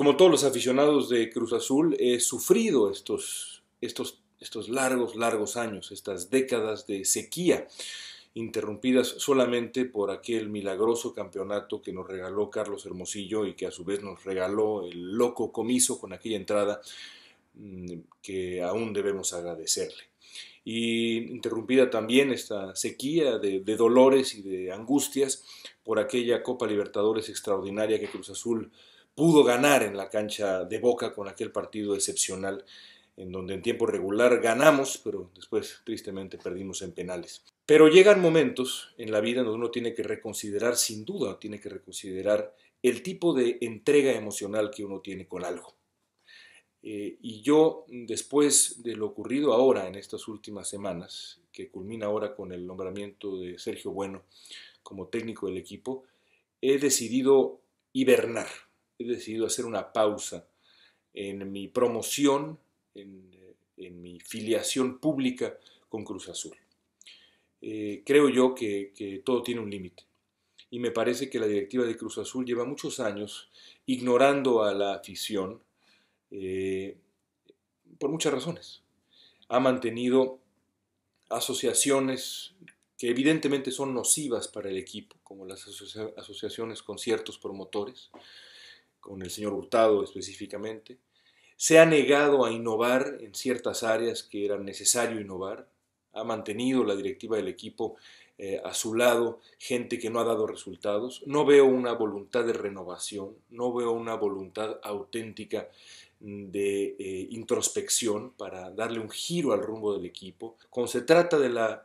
como todos los aficionados de Cruz Azul, he sufrido estos, estos, estos largos, largos años, estas décadas de sequía, interrumpidas solamente por aquel milagroso campeonato que nos regaló Carlos Hermosillo y que a su vez nos regaló el loco comiso con aquella entrada mm, que aún debemos agradecerle. Y interrumpida también esta sequía de, de dolores y de angustias por aquella Copa Libertadores extraordinaria que Cruz Azul pudo ganar en la cancha de Boca con aquel partido excepcional en donde en tiempo regular ganamos, pero después tristemente perdimos en penales. Pero llegan momentos en la vida en donde uno tiene que reconsiderar, sin duda, tiene que reconsiderar el tipo de entrega emocional que uno tiene con algo. Eh, y yo, después de lo ocurrido ahora en estas últimas semanas, que culmina ahora con el nombramiento de Sergio Bueno como técnico del equipo, he decidido hibernar he decidido hacer una pausa en mi promoción, en, mi filiación pública con Cruz Azul. Eh, creo yo que, todo tiene un límite y me parece que la directiva de Cruz Azul lleva muchos años ignorando a la afición eh, por muchas razones. Ha mantenido asociaciones que evidentemente son nocivas para el equipo, como las asociaciones con ciertos promotores, con el señor Hurtado específicamente. Se ha negado a innovar en ciertas áreas que era necesario innovar. Ha mantenido la directiva del equipo eh, a su lado gente que no ha dado resultados. No veo una voluntad de renovación, no veo una voluntad auténtica mm, de eh, introspección para darle un giro al rumbo del equipo. Cuando se trata de, las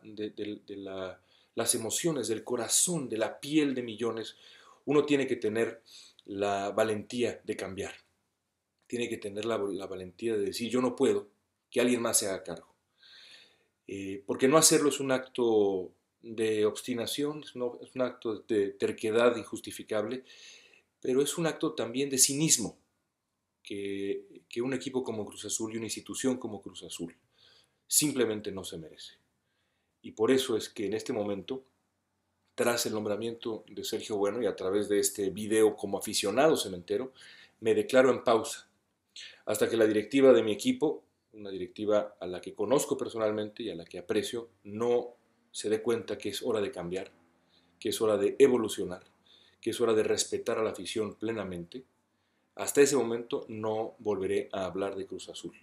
emociones, del corazón, de la piel de millones, uno tiene que tener la valentía de cambiar. Tiene que tener la, valentía de decir yo no puedo, que alguien más se haga cargo. Eh, porque no hacerlo es un acto de obstinación, es un, acto de terquedad injustificable, pero es un acto también de cinismo que, que un equipo como Cruz Azul y una institución como Cruz Azul simplemente no se merece. Y por eso es que en este momento tras el nombramiento de Sergio Bueno y a través de este video como aficionado cementero, me declaro en pausa, hasta que la directiva de mi equipo, una directiva a la que conozco personalmente y a la que aprecio, no se dé cuenta que es hora de cambiar, que es hora de evolucionar, que es hora de respetar a la afición plenamente, hasta ese momento no volveré a hablar de Cruz Azul.